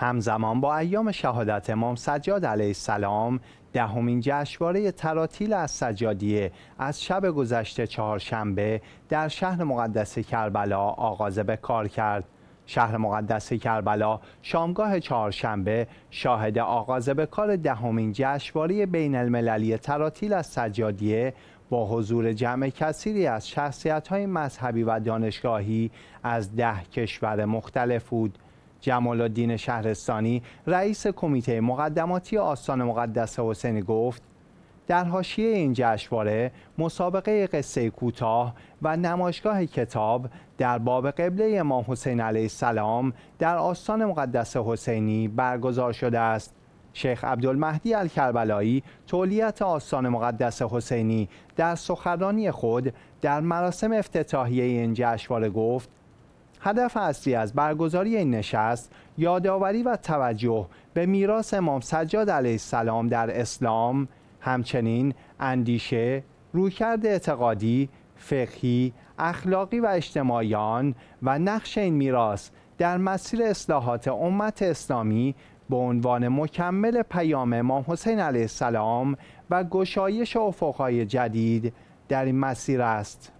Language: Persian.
همزمان با ایام شهادت امام سجاد علیه السلام دهمین جشنواره تراتیل از سجادیه از شب گذشته چهارشنبه در شهر مقدس کربلا آغاز به کار کرد شهر مقدس کربلا شامگاه چهارشنبه شاهد آغاز به کار دهمین جشنواره بین المللی تراتیل از سجادیه با حضور جمع کثیری از شخصیت های مذهبی و دانشگاهی از ده کشور مختلف بود جمال الدین شهرستانی رئیس کمیته مقدماتی آستان مقدس حسینی گفت در حاشیه این جشنواره مسابقه قصه کوتاه و نمایشگاه کتاب در باب قبله امام حسین علیه السلام در آستان مقدس حسینی برگزار شده است شیخ عبدالمهدی الکربلایی تولیت آستان مقدس حسینی در سخنرانی خود در مراسم افتتاحیه این جشنواره گفت هدف اصلی از برگزاری این نشست یادآوری و توجه به میراث امام سجاد علیه السلام در اسلام همچنین اندیشه رویکرد اعتقادی فقهی اخلاقی و اجتماعیان و نقش این میراث در مسیر اصلاحات امت اسلامی به عنوان مکمل پیام امام حسین علیه السلام و گشایش افقهای جدید در این مسیر است